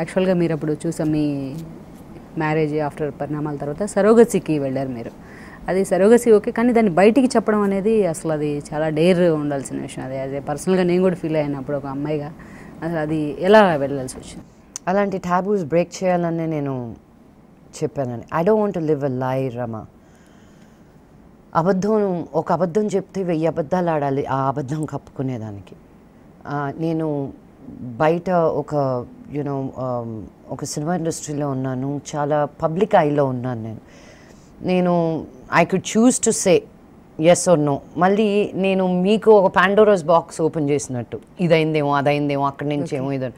యాక్చువల్గా మీరు అప్పుడు చూసాం మీ మ్యారేజ్ ఆఫ్టర్ పరిణామాల తర్వాత సరోగసికి వెళ్ళారు మీరు అది సరోగసి ఓకే కానీ దాన్ని బయటికి చెప్పడం అనేది అసలు అది చాలా డేర్ ఉండాల్సిన విషయం అది అదే పర్సనల్గా నేను కూడా ఫీల్ అయినప్పుడు ఒక అమ్మాయిగా అసలు అది ఎలా వెళ్ళాల్సి వచ్చింది అలాంటి ట్యాబూస్ బ్రేక్ చేయాలని నేను చెప్పానని I don't want live a lie రమ అబద్ధం ఒక అబద్ధం చెప్తే వెయ్యి అబద్ధాలు ఆడాలి ఆ అబద్ధం కప్పుకునేదానికి నేను బయట ఒక యూనో um, ఒక సినిమా ఇండస్ట్రీలో ఉన్నాను చాలా పబ్లిక్ ఐలో ఉన్నాను నేను నేను I could choose to say yes or no మళ్ళీ నేను మీకు ఒక పాండోరోస్ బాక్స్ ఓపెన్ చేసినట్టు ఇదైందేమో అదైందేమో అక్కడి నుంచి ఏమో ఇదో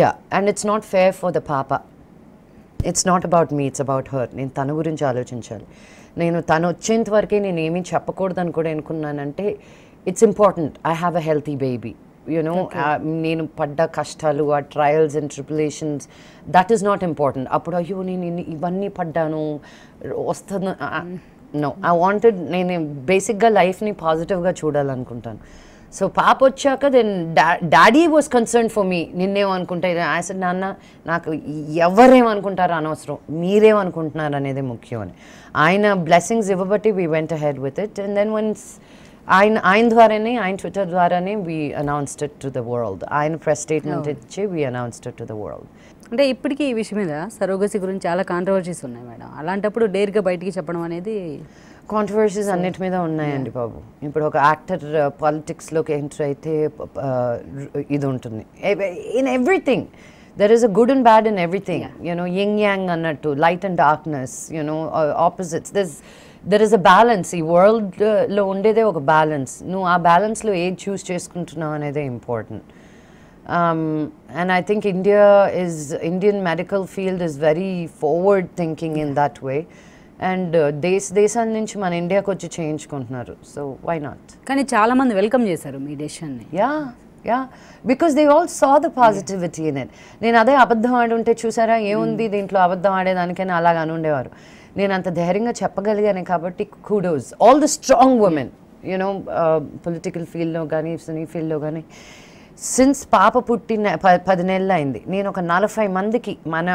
yeah and it's not fair for the పాప it's not about me it's about her నేను తన గురించి ఆలోచించాలి నేను తను వచ్చేంత వరకే నేను ఏమీ చెప్పకూడదని కూడా అనుకున్నానంటే it's important I have a healthy baby you know uh, నేను పడ్డ కష్టాలు ఆ trials and tribulations that is not important అప్పుడు అయ్యో నేను ఇవన్నీ పడ్డాను వస్తుంది నో ఐ వాంటెడ్ నేను బేసిక్గా లైఫ్ని పాజిటివ్గా చూడాలనుకుంటాను సో పాప వచ్చాక then daddy was concern for me నిన్నేమనుకుంటా యాసిడ్ నాన్న నాకు ఎవరేమనుకుంటారో అనవసరం మీరేమనుకుంటున్నారు అనేది ముఖ్యం అని ఆయన బ్లెస్సింగ్స్ ఇవ్వబట్టి we went ahead with it and then once ఆయన ఆయన ద్వారానే ఆయన ట్విట్టర్ ద్వారానే we announced it to the world ఆయన ప్రెస్ స్టేట్మెంట్ oh. ఇచ్చి we announced it to the world అంటే ఇప్పటికీ ఈ విషయం మీద సరోగసి గురించి చాలా కాంట్రవర్సీస్ ఉన్నాయి మేడం అలాంటప్పుడు డేర్గా బయటికి చెప్పడం అనేది కాంట్రవర్సీస్ అన్నిటి మీద ఉన్నాయండి బాబు ఇప్పుడు ఒక యాక్టర్ పాలిటిక్స్లోకి ఎంటర్ అయితే uh, ఇది ఉంటుంది in everything there is a good and bad in everything you know yin yang అన్నట్టు light and darkness you know opposites this there is a balance ఈ వరల్డ్లో uh, ఉండేదే ఒక బ్యాలెన్స్ నువ్వు ఆ బ్యాలెన్స్లో ఏది చూస్ చేసుకుంటున్నావు అనేది important and I think India is Indian medical field is very forward thinking in that way and దేశ దేశాల నుంచి మన ఇండియాకి వచ్చి చేయించుకుంటున్నారు సో వై నాట్ కానీ చాలా మంది వెల్కమ్ చేశారు మీ దేశాన్ని yeah yeah because they all saw the positivity in it నేను అదే అబద్ధం ఆడి ఉంటే చూసారా ఏముంది hmm. దీంట్లో అబద్ధం ఆడేదానికైనా అలాగ ఉండేవారు నేను అంత ధైర్యంగా చెప్పగలిగాను కాబట్టి kudos all the strong women you know political ఫీల్డ్లో కానీ సినీ ఫీల్డ్లో కానీ సిన్స్ పాప పుట్టిన పది నెలలు అయింది నేను ఒక నలభై మందికి మన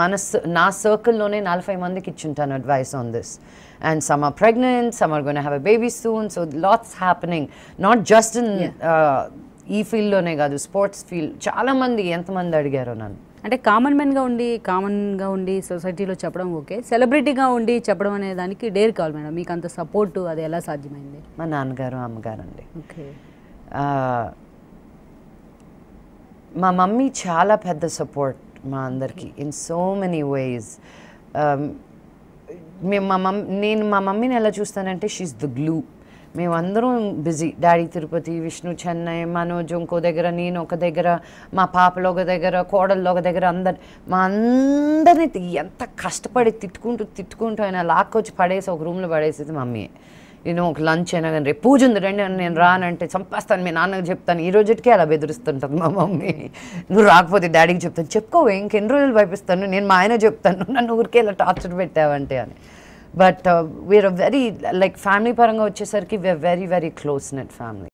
మన నా సర్కిల్లోనే నలభై మందికి ఇచ్చుంటాను advice on this and some are pregnant some are gonna have a baby soon so lots happening not just in ఈ ఫీల్డ్లోనే కాదు స్పోర్ట్స్ ఫీల్డ్ చాలామంది ఎంతమంది అడిగారు నన్ను అంటే కామన్ మ్యాన్గా ఉండి కామన్గా ఉండి సొసైటీలో చెప్పడం ఓకే సెలబ్రిటీగా ఉండి చెప్పడం అనే దానికి డేర్ కావాలి మేడం మీకు అంత సపోర్ట్ అది ఎలా సాధ్యమైంది మా నాన్నగారు అమ్మగారు అండి ఓకే మా మమ్మీ చాలా పెద్ద సపోర్ట్ మా అందరికీ ఇన్ సో మెనీ వేస్ మేము మా మమ్మీ నేను మా మమ్మీని ఎలా చూస్తానంటే షీఈ్ ద గ్లూ మేమందరం బిజీ డాడీ తిరుపతి విష్ణు చెన్నై మనోజ్ ఇంకో దగ్గర నేను ఒక దగ్గర మా పాపలో ఒక దగ్గర కోడల్లో ఒక దగ్గర అందరు మా అందరిని ఎంత కష్టపడి తిట్టుకుంటూ తిట్టుకుంటూ అయినా లాక్కొచ్చి పడేసి ఒక రూమ్లో పడేసేది మమ్మీ నేను ఒక లంచ్ అయినా కానీ రేపు పూజ ఉంది రండి నేను రానంటే చంపేస్తాను మీ నాన్నకి చెప్తాను ఈ రోజుకే అలా బెదిరిస్తుంటుంది మా మమ్మీ నువ్వు రాకపోతే డాడీకి చెప్తాను చెప్పుకో ఇంకెన్ని రోజులు భయపిస్తాను నేను మా ఆయన చెప్తాను నన్ను ఊరికే ఇలా టార్చర్ పెట్టావంటే అని but we are very like family పరంగా వచ్చేసరికి we are very very close knit family